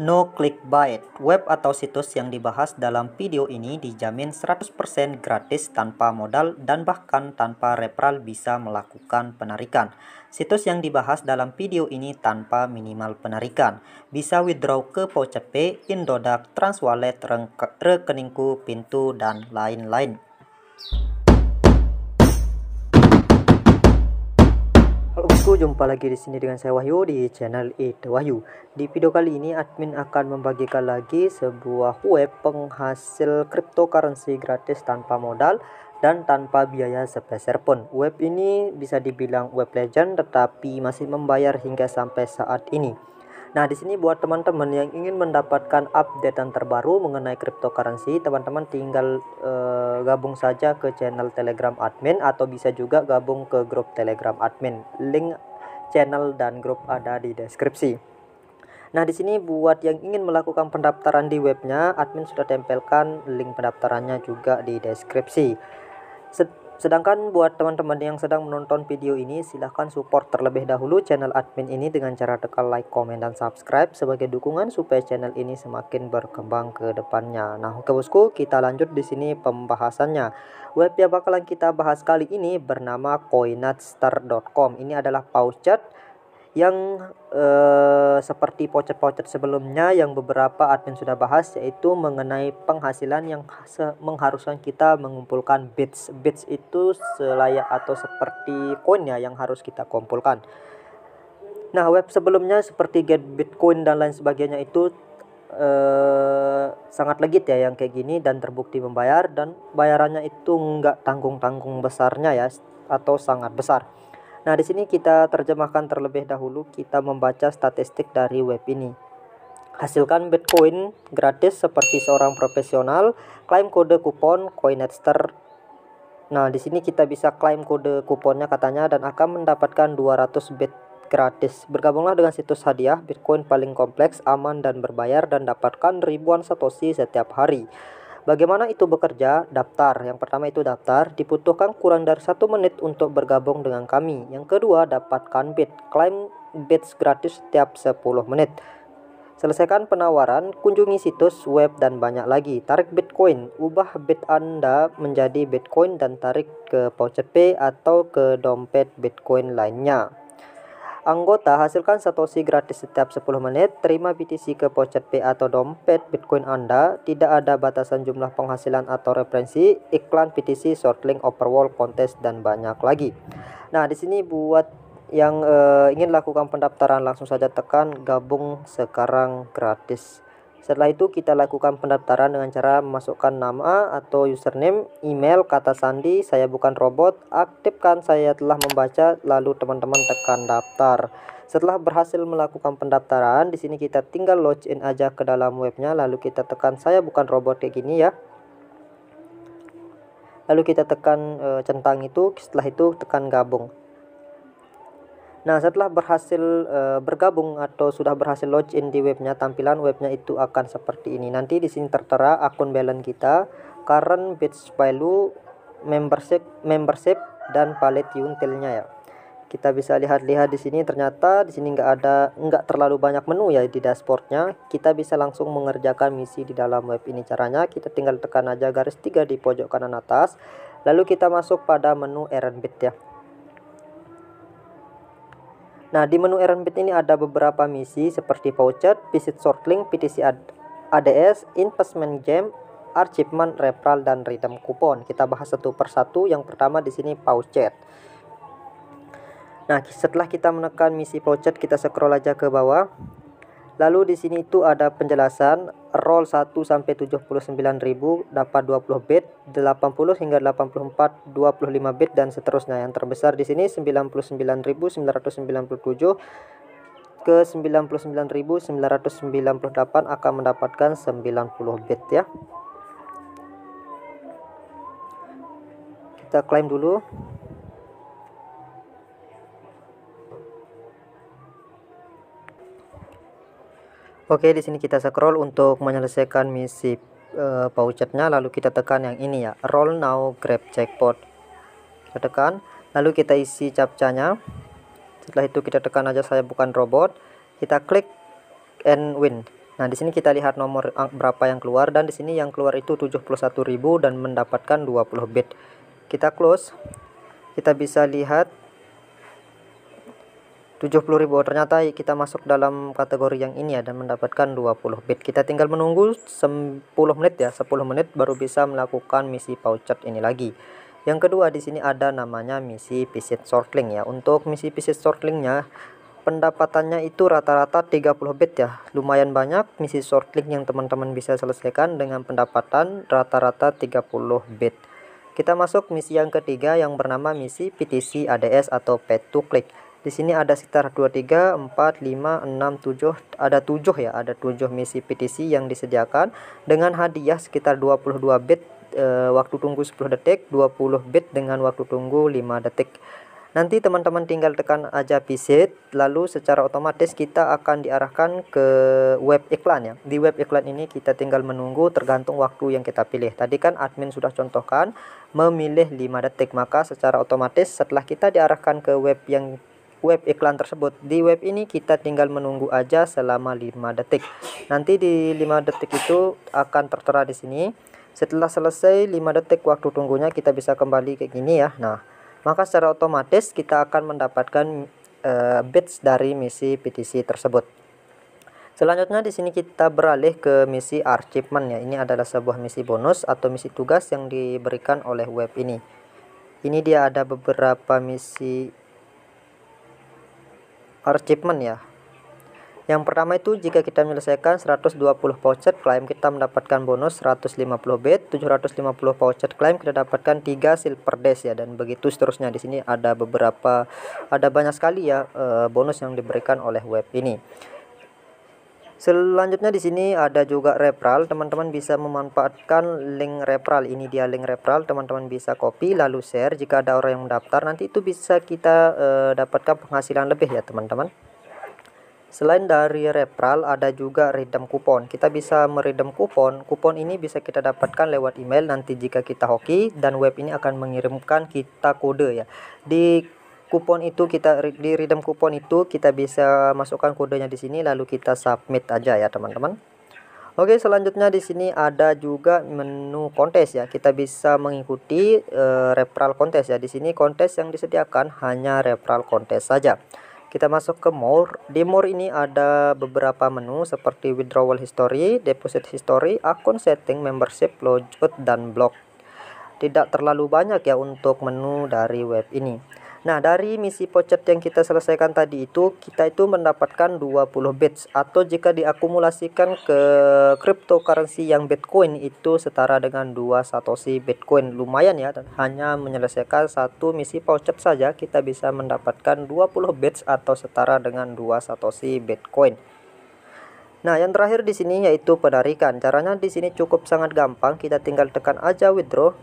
No clickbait, web atau situs yang dibahas dalam video ini dijamin 100% gratis tanpa modal dan bahkan tanpa referral bisa melakukan penarikan. Situs yang dibahas dalam video ini tanpa minimal penarikan. Bisa withdraw ke Pocepay, Indodax, Transwallet, rekeningku, pintu, dan lain-lain. Assalamualaikum, jumpa lagi di sini dengan saya Wahyu di channel It Wahyu. Di video kali ini admin akan membagikan lagi sebuah web penghasil cryptocurrency gratis tanpa modal dan tanpa biaya sepeser pun. Web ini bisa dibilang web legend tetapi masih membayar hingga sampai saat ini. Nah, di sini buat teman-teman yang ingin mendapatkan update updatean terbaru mengenai cryptocurrency, teman-teman tinggal uh, gabung saja ke channel Telegram admin atau bisa juga gabung ke grup Telegram admin. Link channel dan grup ada di deskripsi. Nah, di sini buat yang ingin melakukan pendaftaran di webnya, admin sudah tempelkan link pendaftarannya juga di deskripsi. Sedangkan buat teman-teman yang sedang menonton video ini, silahkan support terlebih dahulu channel admin ini dengan cara tekan like, komen, dan subscribe sebagai dukungan supaya channel ini semakin berkembang ke depannya. Nah, oke bosku, kita lanjut di sini pembahasannya. Web yang bakalan kita bahas kali ini bernama coinatster.com. Ini adalah pouch chat yang eh, seperti pocet-pocet sebelumnya yang beberapa admin sudah bahas yaitu mengenai penghasilan yang mengharuskan kita mengumpulkan bits bits itu selayak atau seperti koin yang harus kita kumpulkan nah web sebelumnya seperti get bitcoin dan lain sebagainya itu eh, sangat legit ya yang kayak gini dan terbukti membayar dan bayarannya itu nggak tanggung-tanggung besarnya ya atau sangat besar Nah, di sini kita terjemahkan terlebih dahulu kita membaca statistik dari web ini. Hasilkan Bitcoin gratis seperti seorang profesional, klaim kode kupon Coinetster. Nah, di sini kita bisa klaim kode kuponnya katanya dan akan mendapatkan 200 bit gratis. Bergabunglah dengan situs hadiah Bitcoin paling kompleks, aman dan berbayar dan dapatkan ribuan satoshi setiap hari. Bagaimana itu bekerja? Daftar. Yang pertama itu daftar, dibutuhkan kurang dari satu menit untuk bergabung dengan kami. Yang kedua, dapatkan bid. Klaim bids gratis setiap 10 menit. Selesaikan penawaran, kunjungi situs web dan banyak lagi. Tarik Bitcoin, ubah bit Anda menjadi Bitcoin dan tarik ke voucher pay atau ke dompet Bitcoin lainnya. Anggota hasilkan satoshi gratis setiap 10 menit, terima BTC ke pocet P atau dompet Bitcoin Anda, tidak ada batasan jumlah penghasilan atau referensi, iklan BTC, shortlink, overwall, kontes dan banyak lagi. Nah, di sini buat yang uh, ingin lakukan pendaftaran langsung saja tekan gabung sekarang gratis. Setelah itu kita lakukan pendaftaran dengan cara memasukkan nama atau username, email, kata sandi, saya bukan robot, aktifkan saya telah membaca, lalu teman-teman tekan daftar. Setelah berhasil melakukan pendaftaran, di sini kita tinggal login aja ke dalam webnya, lalu kita tekan saya bukan robot kayak gini ya. Lalu kita tekan e, centang itu, setelah itu tekan gabung. Nah, setelah berhasil e, bergabung atau sudah berhasil login di webnya, tampilan webnya itu akan seperti ini. Nanti di sini tertera akun balance kita, current bits value, membership, membership dan palet untilnya ya. Kita bisa lihat-lihat di sini ternyata di sini nggak ada nggak terlalu banyak menu ya di dashboardnya. Kita bisa langsung mengerjakan misi di dalam web ini. Caranya kita tinggal tekan aja garis tiga di pojok kanan atas. Lalu kita masuk pada menu errand bit ya. Nah, di menu Erenbit ini ada beberapa misi seperti voucher, visit shortlink, PTC ADS, investment game, achievement, referral dan rhythm coupon. Kita bahas satu persatu. Yang pertama di sini voucher. Nah, setelah kita menekan misi voucher, kita scroll aja ke bawah. Lalu di sini itu ada penjelasan roll 1 sampai 79.000 dapat 20 bit, 80 hingga 84 25 bit dan seterusnya. Yang terbesar di sini 99.997 ke 99.998 akan mendapatkan 90 bit ya. Kita klaim dulu. Oke, di sini kita scroll untuk menyelesaikan misi uh, eh, pouchetnya lalu kita tekan yang ini ya, roll now grab jackpot. Kita tekan, lalu kita isi capcanya. Setelah itu kita tekan aja saya bukan robot. Kita klik and win. Nah, di sini kita lihat nomor eh, berapa yang keluar dan di sini yang keluar itu 71.000 dan mendapatkan 20 bit. Kita close. Kita bisa lihat 70.000 ternyata kita masuk dalam kategori yang ini ya dan mendapatkan 20 bit kita tinggal menunggu 10 menit ya 10 menit baru bisa melakukan misi pouchet ini lagi yang kedua di sini ada namanya misi visit shortlink ya untuk misi visit shortlingnya pendapatannya itu rata-rata 30 bit ya lumayan banyak misi shortlink yang teman-teman bisa selesaikan dengan pendapatan rata-rata 30 bit kita masuk misi yang ketiga yang bernama misi PTC ADS atau pay to click di sini ada sekitar 3 4 5 6 7 ada 7 ya ada 7 misi PTC yang disediakan dengan hadiah sekitar 22 bit e, waktu tunggu 10 detik 20 bit dengan waktu tunggu 5 detik Nanti teman-teman tinggal tekan aja visit, lalu secara otomatis kita akan diarahkan ke web iklan ya. Di web iklan ini kita tinggal menunggu tergantung waktu yang kita pilih. Tadi kan admin sudah contohkan memilih 5 detik, maka secara otomatis setelah kita diarahkan ke web yang web iklan tersebut. Di web ini kita tinggal menunggu aja selama 5 detik. Nanti di 5 detik itu akan tertera di sini. Setelah selesai 5 detik waktu tunggunya kita bisa kembali kayak gini ya. Nah, maka secara otomatis kita akan mendapatkan uh, bits dari misi PTC tersebut. Selanjutnya di sini kita beralih ke misi achievement ya. Ini adalah sebuah misi bonus atau misi tugas yang diberikan oleh web ini. Ini dia ada beberapa misi achievement ya yang pertama itu jika kita menyelesaikan 120 voucher klaim kita mendapatkan bonus 150 bet 750 voucher klaim kita dapatkan 3 silver dash ya dan begitu seterusnya. Di sini ada beberapa ada banyak sekali ya eh, bonus yang diberikan oleh web ini. Selanjutnya di sini ada juga referral, teman-teman bisa memanfaatkan link referral. Ini dia link referral, teman-teman bisa copy lalu share jika ada orang yang mendaftar. Nanti itu bisa kita e, dapatkan penghasilan lebih ya, teman-teman. Selain dari referral ada juga redeem kupon. Kita bisa meredem kupon. Kupon ini bisa kita dapatkan lewat email nanti jika kita hoki dan web ini akan mengirimkan kita kode ya. Di kupon itu kita di redeem kupon itu kita bisa masukkan kodenya di sini lalu kita submit aja ya teman-teman Oke selanjutnya di sini ada juga menu kontes ya kita bisa mengikuti e, referral kontes ya di sini kontes yang disediakan hanya referral kontes saja kita masuk ke more di more ini ada beberapa menu seperti withdrawal history deposit history akun setting membership logout dan blog tidak terlalu banyak ya untuk menu dari web ini Nah, dari misi pocet yang kita selesaikan tadi itu, kita itu mendapatkan 20 bits atau jika diakumulasikan ke cryptocurrency yang Bitcoin itu setara dengan 2 satoshi Bitcoin. Lumayan ya, dan hanya menyelesaikan satu misi pocet saja kita bisa mendapatkan 20 bits atau setara dengan 2 satoshi Bitcoin. Nah, yang terakhir di sini yaitu penarikan. Caranya di sini cukup sangat gampang, kita tinggal tekan aja withdraw.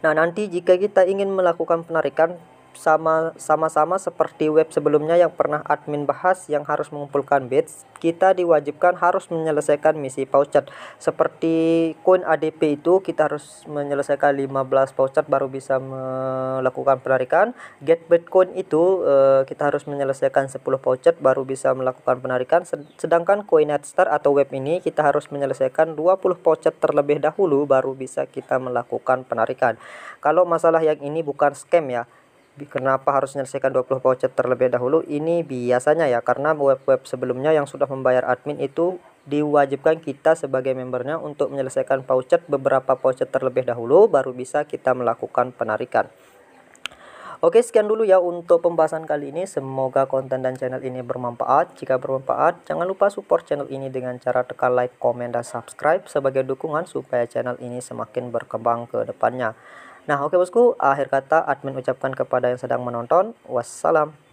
Nah, nanti jika kita ingin melakukan penarikan, sama sama-sama seperti web sebelumnya yang pernah admin bahas yang harus mengumpulkan bits, kita diwajibkan harus menyelesaikan misi pouchet Seperti coin ADP itu kita harus menyelesaikan 15 pouchet baru bisa melakukan penarikan. Get Bitcoin itu eh, kita harus menyelesaikan 10 pouchet baru bisa melakukan penarikan. Sedangkan coin Star atau web ini kita harus menyelesaikan 20 pouchet terlebih dahulu baru bisa kita melakukan penarikan. Kalau masalah yang ini bukan scam ya kenapa harus menyelesaikan 20 voucher terlebih dahulu ini biasanya ya karena web-web sebelumnya yang sudah membayar admin itu diwajibkan kita sebagai membernya untuk menyelesaikan voucher beberapa voucher terlebih dahulu baru bisa kita melakukan penarikan Oke sekian dulu ya untuk pembahasan kali ini semoga konten dan channel ini bermanfaat jika bermanfaat jangan lupa support channel ini dengan cara tekan like, komen, dan subscribe sebagai dukungan supaya channel ini semakin berkembang ke depannya Nah, oke bosku, akhir kata admin ucapkan kepada yang sedang menonton, wassalam.